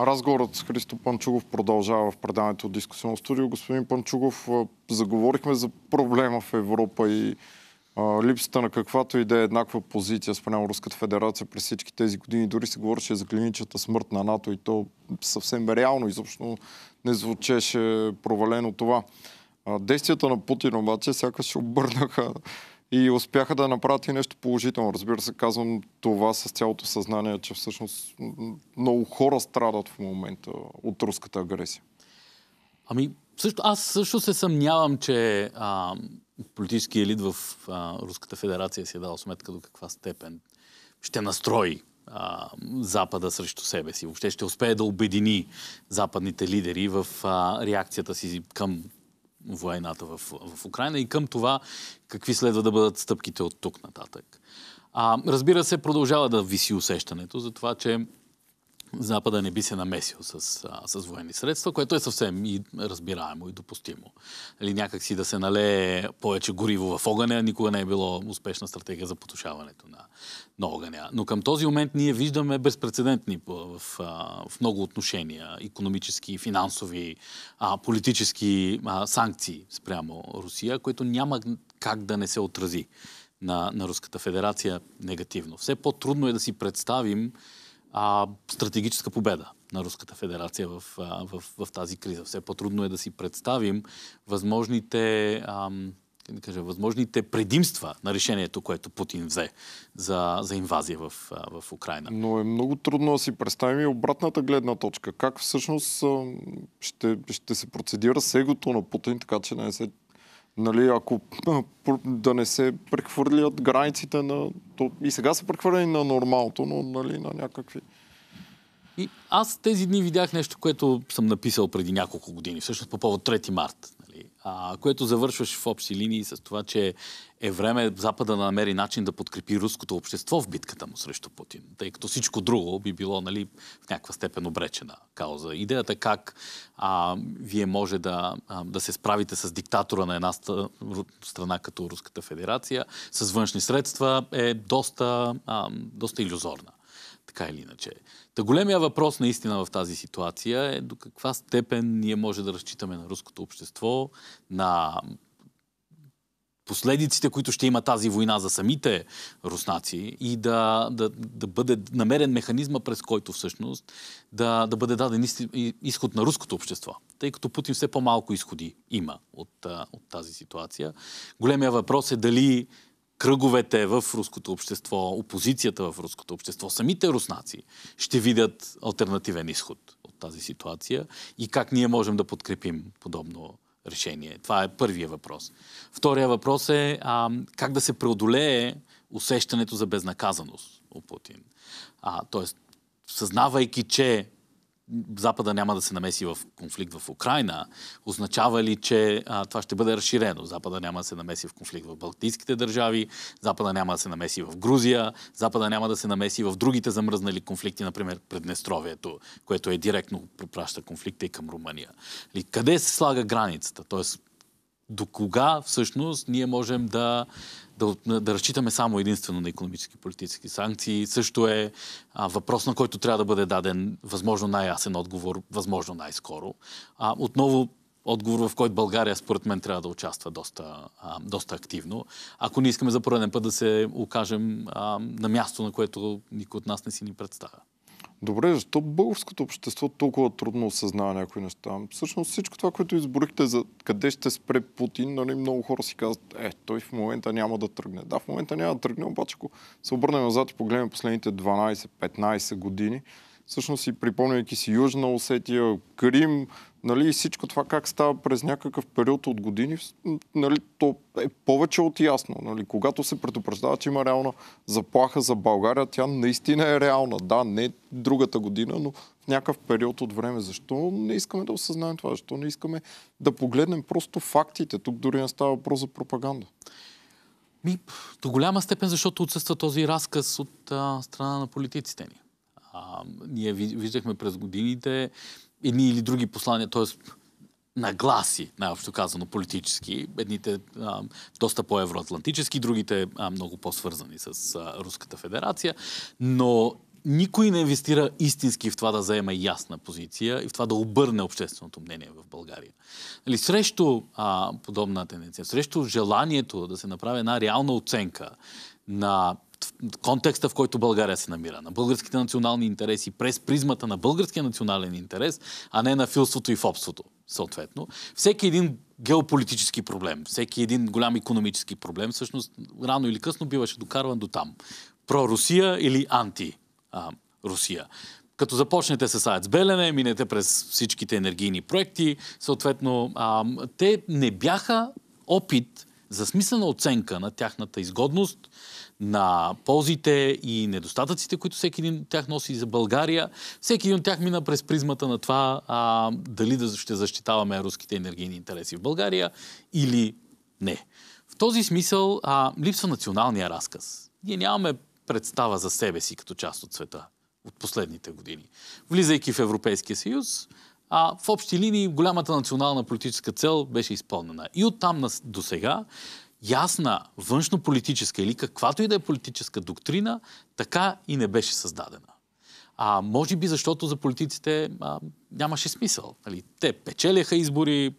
Разговорът с Христо Панчугов продължава в предаването от дискусионно студио. Господин Панчугов, заговорихме за проблема в Европа и липсата на каквато и да е еднаква позиция спрямо Руската федерация през всички тези години. Дори се говореше за клиничната смърт на НАТО и то съвсем реално изобщо не звучеше провалено това. действията на Путин обаче сякаш обърнаха и успяха да направят и нещо положително. Разбира се, казвам това с цялото съзнание, че всъщност много хора страдат в момента от руската агресия. Ами, също, аз също се съмнявам, че а, политически елит в а, Руската федерация си е дал сметка до каква степен ще настрои а, Запада срещу себе си. Въобще ще успее да обедини западните лидери в а, реакцията си към войната в, в Украина и към това какви следва да бъдат стъпките от тук нататък. А, разбира се, продължава да виси усещането за това, че Запада не би се намесил с, с военни средства, което е съвсем и разбираемо и допустимо. Или нали, някак си да се налее повече гориво в огъня, никога не е било успешна стратегия за потушаването на, на огъня. Но към този момент ние виждаме безпредседентни в, в, в много отношения, економически, финансови, а, политически а, санкции спрямо Русия, което няма как да не се отрази на, на Руската федерация негативно. Все по-трудно е да си представим а, стратегическа победа на Руската федерация в, в, в тази криза. Все по-трудно е да си представим възможните, а, да кажа, възможните предимства на решението, което Путин взе за, за инвазия в, в Украина. Но е много трудно да си представим и обратната гледна точка. Как всъщност ще, ще се процедира сегото на Путин, така че не се нали, ако да не се прехвърлят границите на то и сега са прехвърлени на нормалното, но нали, на някакви... И аз тези дни видях нещо, което съм написал преди няколко години, всъщност по повод 3 март а, което завършваш в общи линии с това, че е време Запада да намери начин да подкрепи руското общество в битката му срещу Путин, тъй като всичко друго би било нали, в някаква степен обречена кауза. Идеята как а, вие може да, а, да се справите с диктатора на една страна като Руската федерация с външни средства е доста, а, доста иллюзорна така или иначе. Та големия въпрос наистина в тази ситуация е до каква степен ние може да разчитаме на руското общество, на последиците, които ще има тази война за самите руснаци и да, да, да бъде намерен механизма, през който всъщност да, да бъде даден изход на руското общество. Тъй като Путин все по-малко изходи има от, от тази ситуация. Големия въпрос е дали кръговете в руското общество, опозицията в руското общество, самите руснаци ще видят альтернативен изход от тази ситуация и как ние можем да подкрепим подобно решение. Това е първия въпрос. Втория въпрос е а, как да се преодолее усещането за безнаказаност у Путин. А, тоест, съзнавайки, че Запада няма да се намеси в конфликт в Украина, означава ли, че а, това ще бъде разширено? Запада няма да се намеси в конфликт в Балтийските държави, Запада няма да се намеси в Грузия, Запада няма да се намеси в другите замръзнали конфликти, например Преднестровието, което е директно препраща конфликта и към Румъния. Ли, къде се слага границата? Тоест, до кога всъщност ние можем да да, да разчитаме само единствено на економически и политически санкции, също е а, въпрос, на който трябва да бъде даден възможно най-ясен отговор, възможно най-скоро. А, отново отговор, в който България, според мен, трябва да участва доста, а, доста активно. Ако не искаме за пореден път да се окажем а, на място, на което никой от нас не си ни представя. Добре, защо българското общество толкова трудно осъзнава някои неща? Всъщност всичко това, което изборихте за къде ще спре Путин, нали, много хора си казват, е, той в момента няма да тръгне. Да, в момента няма да тръгне, обаче ако се обърнем назад и погледнем последните 12-15 години, всъщност и припомняйки си Южна Осетия, Крим, Нали, и всичко това как става през някакъв период от години, нали, то е повече от ясно. Нали, когато се предупреждава, че има реална заплаха за България, тя наистина е реална. Да, не другата година, но в някакъв период от време. Защо не искаме да осъзнаем това? Защо не искаме да погледнем просто фактите? Тук дори не става въпрос за пропаганда. Ми, до голяма степен, защото отсъства този разказ от а, страна на политиците ни. А, ние виждахме през годините едни или други послания, т.е. нагласи, най-общо казано, политически. Едните а, доста по-евроатлантически, другите а, много по-свързани с а, Руската федерация. Но никой не инвестира истински в това да заема ясна позиция и в това да обърне общественото мнение в България. Нали, срещу а, подобна тенденция, срещу желанието да се направи една реална оценка на контекста, в който България се намира. На българските национални интереси, през призмата на българския национален интерес, а не на филството и фобството, съответно. Всеки един геополитически проблем, всеки един голям економически проблем, всъщност рано или късно биваше докарван до там. Про Русия или анти Русия. Като започнете с АЕЦ Белене, минете през всичките енергийни проекти, съответно, а, те не бяха опит за смислена оценка на тяхната изгодност, на ползите и недостатъците, които всеки един от тях носи за България. Всеки един от тях мина през призмата на това а, дали да ще защитаваме руските енергийни интереси в България или не. В този смисъл а, липсва националния разказ. Ние нямаме представа за себе си като част от света от последните години. Влизайки в Европейския съюз, а, в общи линии голямата национална политическа цел беше изпълнена. И оттам там до сега ясна външнополитическа или каквато и да е политическа доктрина, така и не беше създадена. А може би защото за политиците а, нямаше смисъл. Нали? Те печеляха избори,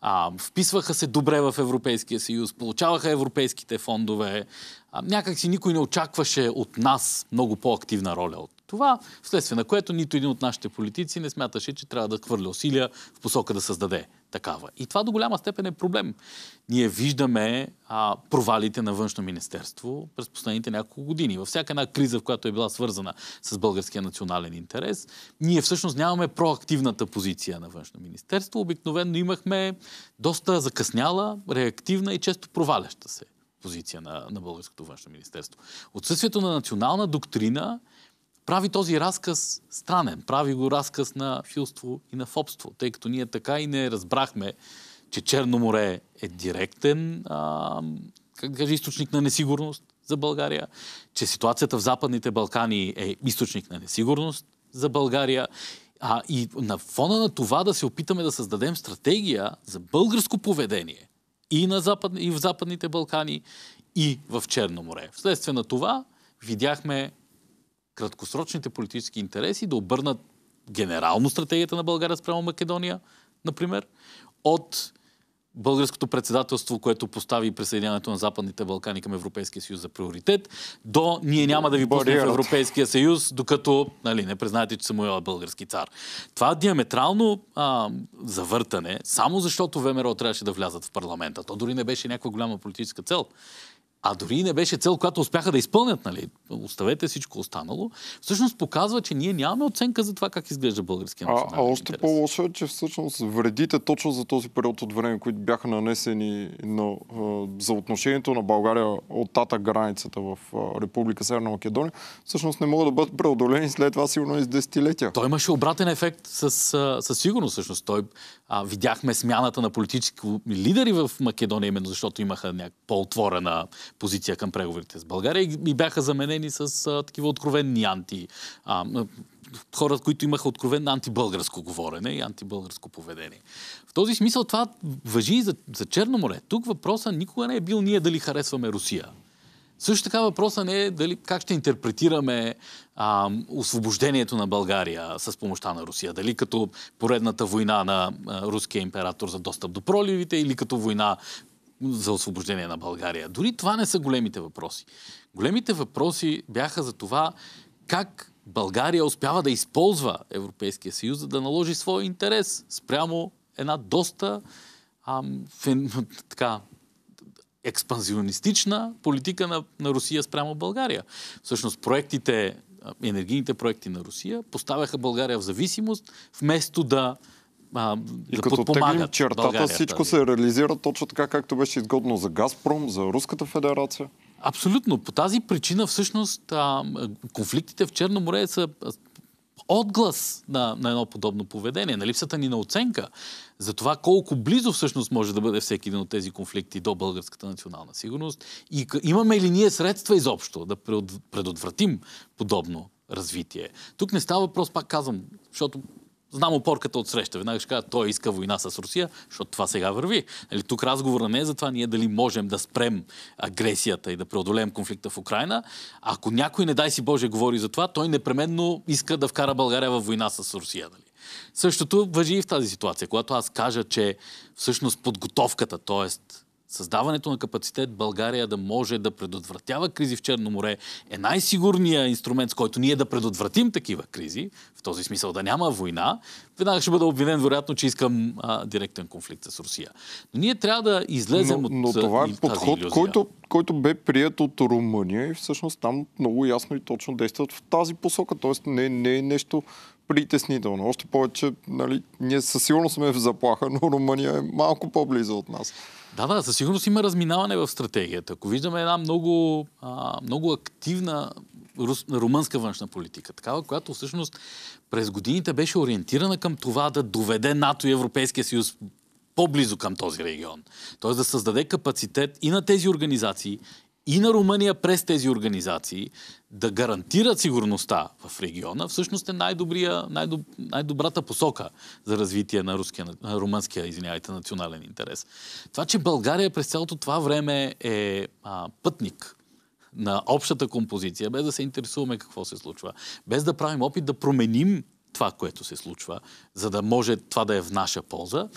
а, вписваха се добре в Европейския съюз, получаваха европейските фондове. А, някакси никой не очакваше от нас много по-активна роля от това, вследствие на което нито един от нашите политици не смяташе, че трябва да хвърля усилия в посока да създаде такава. И това до голяма степен е проблем. Ние виждаме а, провалите на външно министерство през последните няколко години. Във всяка една криза, в която е била свързана с българския национален интерес, ние всъщност нямаме проактивната позиция на външно министерство. Обикновено имахме доста закъсняла, реактивна и често проваляща се позиция на, на Българското външно министерство. Отсъствието на национална доктрина прави този разказ странен. Прави го разказ на филство и на фобство, тъй като ние така и не разбрахме, че Черно море е директен а, как да кажа, източник на несигурност за България, че ситуацията в Западните Балкани е източник на несигурност за България а, и на фона на това да се опитаме да създадем стратегия за българско поведение и, на Запад, и в Западните Балкани, и в Черно море. Вследствие на това видяхме краткосрочните политически интереси, да обърнат генерално стратегията на България спрямо Македония, например, от българското председателство, което постави присъединяването на Западните Балкани към Европейския съюз за приоритет, до ние няма да ви пуснем в Европейския съюз, докато нали, не признаете, че Самуил е български цар. Това диаметрално а, завъртане, само защото ВМРО трябваше да влязат в парламента, то дори не беше някаква голяма политическа цел, а дори не беше цел, която успяха да изпълнят, нали? Оставете всичко останало. Всъщност показва, че ние нямаме оценка за това как изглежда българския национален А, а още по-лошо е, че всъщност вредите точно за този период от време, които бяха нанесени на, за отношението на България от тата границата в Република Северна Македония, всъщност не могат да бъдат преодолени след това сигурно из десетилетия. Той имаше обратен ефект с, със сигурност, всъщност. Той, а, видяхме смяната на политически лидери в Македония, именно защото имаха по-отворена позиция към преговорите с България и бяха заменени с а, такива откровенни анти... А, хора, които имаха откровенно антибългарско говорене и антибългарско поведение. В този смисъл това въжи и за, за Черно море. Тук въпроса никога не е бил ние дали харесваме Русия. Също така въпроса не е дали как ще интерпретираме а, освобождението на България с помощта на Русия. Дали като поредната война на а, руския император за достъп до проливите или като война за освобождение на България. Дори това не са големите въпроси. Големите въпроси бяха за това как България успява да използва Европейския съюз, за да наложи своя интерес спрямо една доста ам, фен, така, експанзионистична политика на, на Русия спрямо България. Всъщност проектите, енергийните проекти на Русия поставяха България в зависимост, вместо да а, и да като теглим чертата, България, всичко тази. се реализира точно така, както беше изгодно за Газпром, за Руската федерация. Абсолютно. По тази причина всъщност а, конфликтите в Черно море са отглас на, на едно подобно поведение, на липсата ни на оценка за това колко близо всъщност може да бъде всеки един от тези конфликти до българската национална сигурност и имаме ли ние средства изобщо да предотвратим подобно развитие. Тук не става въпрос, пак казвам, защото Знам опорката от среща. Веднага ще кажа, той иска война с Русия, защото това сега върви. Нали, тук разговора не е за това ние дали можем да спрем агресията и да преодолеем конфликта в Украина. Ако някой, не дай си Боже, говори за това, той непременно иска да вкара България във война с Русия. Нали? Същото въжи и в тази ситуация. Когато аз кажа, че всъщност подготовката, т.е Създаването на капацитет България да може да предотвратява кризи в Черно море е най-сигурният инструмент, с който ние да предотвратим такива кризи, в този смисъл да няма война, веднага ще бъда обвинен, вероятно, че искам а, директен конфликт с Русия. Но ние трябва да излезем но, от но това е подход, който, който бе прият от Румъния и всъщност там много ясно и точно действат в тази посока. Тоест не, не е нещо притеснително. Още повече, нали, ние със сигурност сме в заплаха, но Румъния е малко по-близо от нас. Да, да, със сигурност има разминаване в стратегията. Ако виждаме една много, а, много активна рус, румънска външна политика, такава, която всъщност през годините беше ориентирана към това да доведе НАТО и Европейския съюз по-близо към този регион. Тоест да създаде капацитет и на тези организации, и на Румъния през тези организации да гарантират сигурността в региона, всъщност е най-добрия, най-доб, най-добрата посока за развитие на, руския, на румънския извинявайте, национален интерес. Това, че България през цялото това време е а, пътник на общата композиция, без да се интересуваме какво се случва, без да правим опит да променим това, което се случва, за да може това да е в наша полза,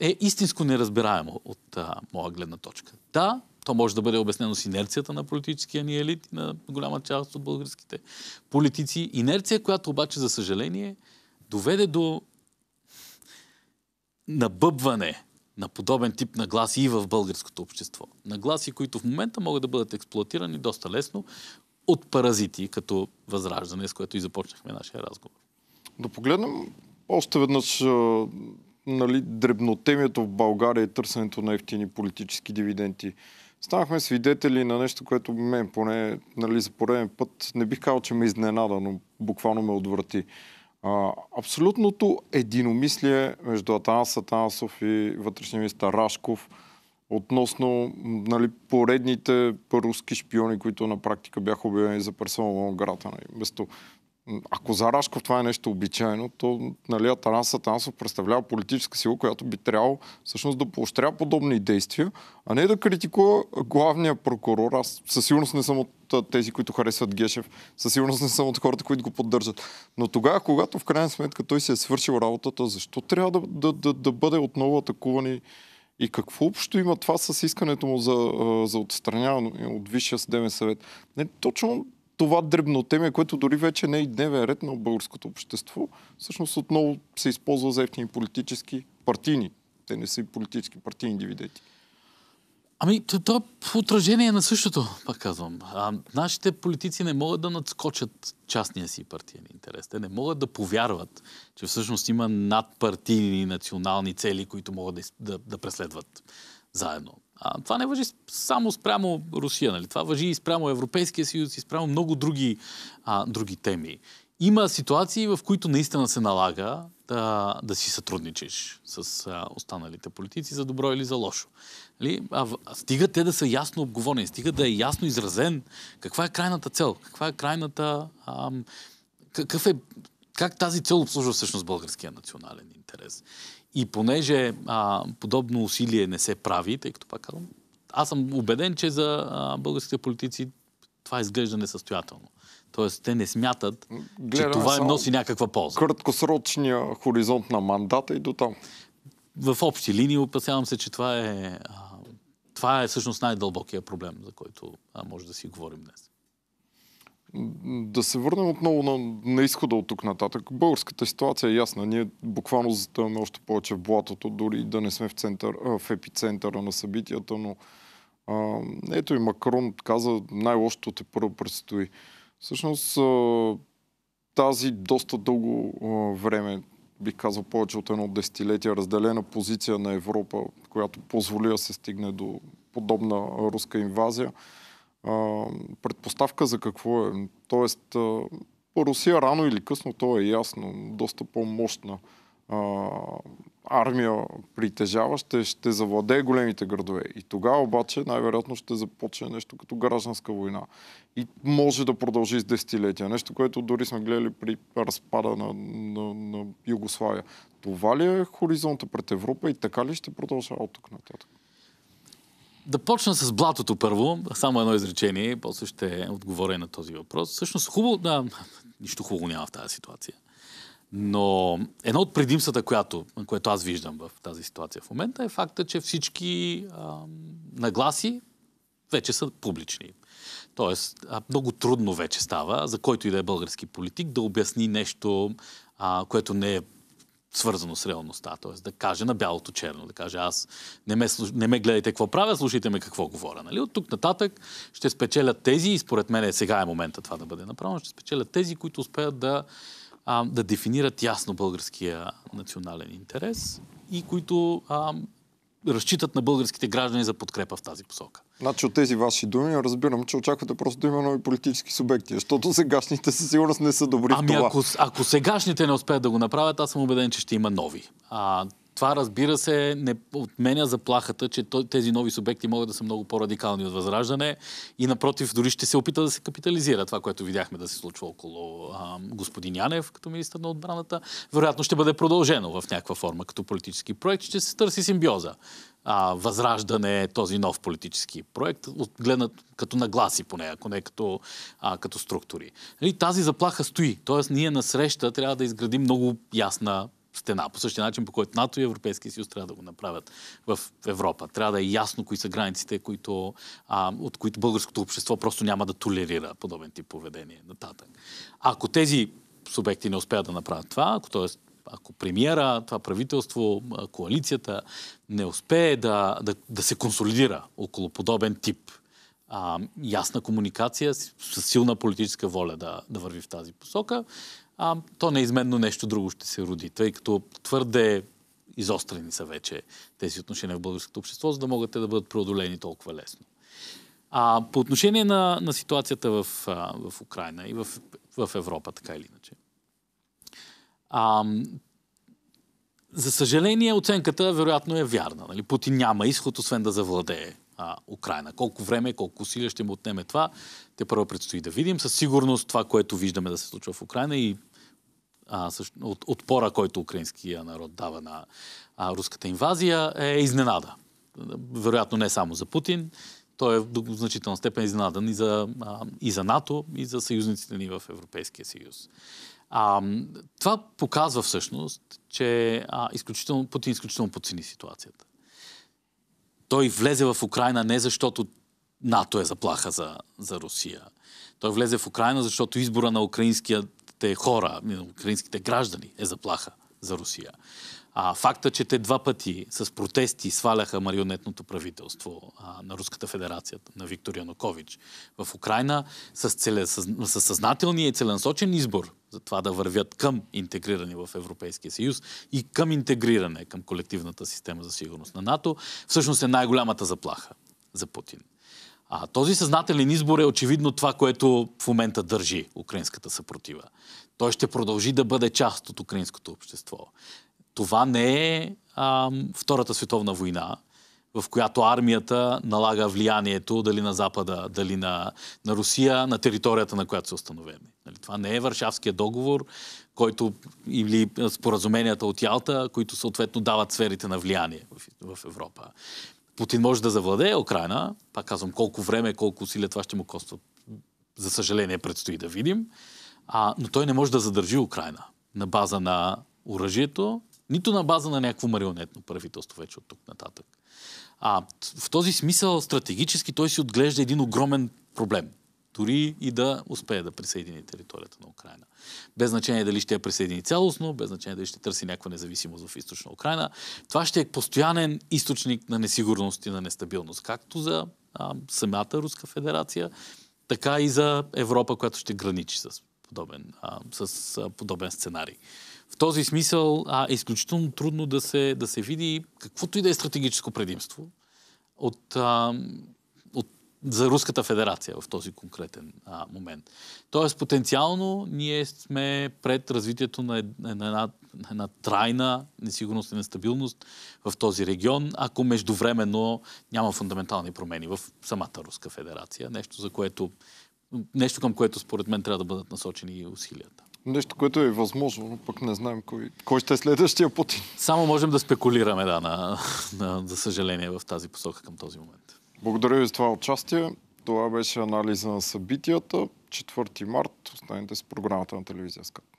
е истинско неразбираемо от а, моя гледна точка. Да, то може да бъде обяснено с инерцията на политическия ни елит и на голяма част от българските политици. Инерция, която обаче, за съжаление, доведе до набъбване на подобен тип нагласи и в българското общество. Нагласи, които в момента могат да бъдат експлуатирани доста лесно от паразити, като възраждане, с което и започнахме нашия разговор. Да погледнем още веднъж нали, дребнотемието в България и търсенето на ефтини политически дивиденти станахме свидетели на нещо, което мен поне нали, за пореден път не бих казал, че ме изненада, но буквално ме отврати. А, абсолютното единомислие между Атанас Сатанасов и вътрешния министър Рашков относно нали, поредните руски шпиони, които на практика бяха обявени за персонално града. Нали. Место ако за Рашков това е нещо обичайно, то нали, Атанас Атанасов представлява политическа сила, която би трябвало всъщност да поощря подобни действия, а не да критикува главния прокурор. Аз със сигурност не съм от тези, които харесват Гешев, със сигурност не съм от хората, които го поддържат. Но тогава, когато в крайна сметка той се е свършил работата, защо трябва да, да, да, да бъде отново атакуван и, и какво общо има това с искането му за, за отстраняване от Висшия съдебен съвет? Не, точно това дребно теме, което дори вече не е и дневен ред на българското общество, всъщност отново се използва за ефтини политически партийни. Те не са и политически партийни дивиденти. Ами, това е отражение на същото, пак казвам. А, нашите политици не могат да надскочат частния си партиен интерес. Те не могат да повярват, че всъщност има надпартийни национални цели, които могат да, да, да преследват заедно. А, това не въжи само спрямо Русия, нали? това въжи и спрямо Европейския съюз, и спрямо много други, а, други теми. Има ситуации, в които наистина се налага да, да си сътрудничиш с а, останалите политици, за добро или за лошо. Нали? А, стига те да са ясно обговорени, стига да е ясно изразен каква е крайната цел, каква е крайната... А, какъв е, как тази цел обслужва всъщност българския национален интерес. И понеже а, подобно усилие не се прави, тъй като пак казвам, аз съм убеден, че за а, българските политици това изглежда несъстоятелно. Тоест, те не смятат, Гледаме че това им носи някаква полза. Краткосрочния хоризонт на мандата и до там. В общи линии опасявам се, че това е, а, това е всъщност най-дълбокия проблем, за който а, може да си говорим днес. Да се върнем отново на, на изхода от тук нататък. Българската ситуация е ясна. Ние буквално затъваме още повече в блатото, дори да не сме в, център, в епицентъра на събитията, но а, ето и Макрон каза, най-лошото те първо предстои. Всъщност а, тази доста дълго а, време, бих казал повече от едно десетилетие, разделена позиция на Европа, която позволи да се стигне до подобна руска инвазия, а, предпоставка за какво е. Тоест, а, Русия рано или късно, то е ясно, доста по-мощна а, армия ще, ще завладее големите градове. И тогава обаче най-вероятно ще започне нещо като гражданска война. И може да продължи с десетилетия. Нещо, което дори сме гледали при разпада на, на, на Югославия. Това ли е хоризонта пред Европа и така ли ще продължава от тук нататък? да почна с блатото първо, само едно изречение, после ще отговоря на този въпрос. Всъщност, хубаво, да, нищо хубаво няма в тази ситуация. Но едно от предимствата, което, което аз виждам в тази ситуация в момента, е факта, че всички а, нагласи вече са публични. Тоест, а, много трудно вече става, за който и да е български политик, да обясни нещо, а, което не е свързано с реалността. Т.е. да каже на бялото черно, да каже аз не ме, не ме гледайте какво правя, слушайте ме какво говоря. Нали? От тук нататък ще спечелят тези, и според мен е, сега е момента това да бъде направено, ще спечелят тези, които успеят да, а, да дефинират ясно българския национален интерес и които а, разчитат на българските граждани за подкрепа в тази посока. Значи от тези ваши думи разбирам, че очаквате просто да има нови политически субекти, защото сегашните със сигурност не са добри ами в това. Ако, ако сегашните не успеят да го направят, аз съм убеден, че ще има нови. А, това, разбира се, не отменя заплахата, че тези нови субекти могат да са много по-радикални от възраждане и напротив, дори ще се опита да се капитализира това, което видяхме да се случва около а, господин Янев като министър на отбраната. Вероятно ще бъде продължено в някаква форма като политически проект. Ще се търси симбиоза а, възраждане е този нов политически проект, от като нагласи поне, ако не като, а, като структури. тази заплаха стои, т.е. ние на среща трябва да изградим много ясна стена. По същия начин, по който НАТО и Европейския съюз трябва да го направят в Европа. Трябва да е ясно кои са границите, които, а, от които българското общество просто няма да толерира подобен тип поведение нататък. Ако тези субекти не успеят да направят това, ако т.е. ако премиера, това правителство, коалицията не успее да, да, да се консолидира около подобен тип а, ясна комуникация, с, с силна политическа воля да, да върви в тази посока, а, то неизменно нещо друго ще се роди, тъй като твърде изострени са вече тези отношения в българското общество, за да могат те да бъдат преодолени толкова лесно. А, по отношение на, на ситуацията в, а, в Украина и в, в Европа, така или иначе. А, за съжаление, оценката вероятно е вярна. Нали? Путин няма изход, освен да завладее а, Украина. Колко време, колко усилия ще му отнеме това, те първо предстои да видим. Със сигурност това, което виждаме да се случва в Украина и а, също, от, отпора, който украинския народ дава на а, руската инвазия, е изненада. Вероятно не само за Путин, той е в значителна степен изненадан и за, а, и за НАТО, и за съюзниците ни в Европейския съюз. А, това показва всъщност, че а, изключително, Путин изключително подцени ситуацията. Той влезе в Украина не защото НАТО е заплаха за, за Русия. Той влезе в Украина, защото избора на украинския украинските хора, на ами, украинските граждани е заплаха за Русия. А, факта, че те два пъти с протести сваляха марионетното правителство а, на Руската федерация, на Виктор Янукович в Украина, с, целе, с, с съзнателния и целенсочен избор за това да вървят към интегриране в Европейския съюз и към интегриране към колективната система за сигурност на НАТО, всъщност е най-голямата заплаха за Путин. А този съзнателен избор е очевидно това, което в момента държи украинската съпротива. Той ще продължи да бъде част от украинското общество. Това не е а, Втората световна война, в която армията налага влиянието дали на Запада, дали на, на Русия, на територията, на която са установени. Нали, това не е Варшавския договор, който или споразуменията от Ялта, които съответно дават сферите на влияние в, в Европа. Путин може да завладее Украина. Пак казвам, колко време, колко усилия това ще му коства. За съжаление, предстои да видим. А, но той не може да задържи Украина на база на оръжието, нито на база на някакво марионетно правителство вече от тук нататък. А в този смисъл стратегически той си отглежда един огромен проблем – дори и да успее да присъедини територията на Украина. Без значение дали ще я присъедини цялостно, без значение дали ще търси някаква независимост в източна Украина, това ще е постоянен източник на несигурност и на нестабилност, както за а, самата Руска федерация, така и за Европа, която ще граничи с подобен, а, с, а, подобен сценарий. В този смисъл а, е изключително трудно да се, да се види каквото и да е стратегическо предимство от а, за Руската федерация в този конкретен а, момент. Тоест, потенциално ние сме пред развитието на една, на една трайна несигурност и нестабилност в този регион, ако междувременно няма фундаментални промени в самата Руска федерация. Нещо, за което, нещо към което според мен трябва да бъдат насочени и усилията. Нещо, което е възможно, но пък не знаем кой, кой ще е следващия път. Само можем да спекулираме, да, на, на, за съжаление, в тази посока към този момент. Благодаря ви за това участие. Това беше анализа на събитията. 4 март. Останете с програмата на телевизия Скат.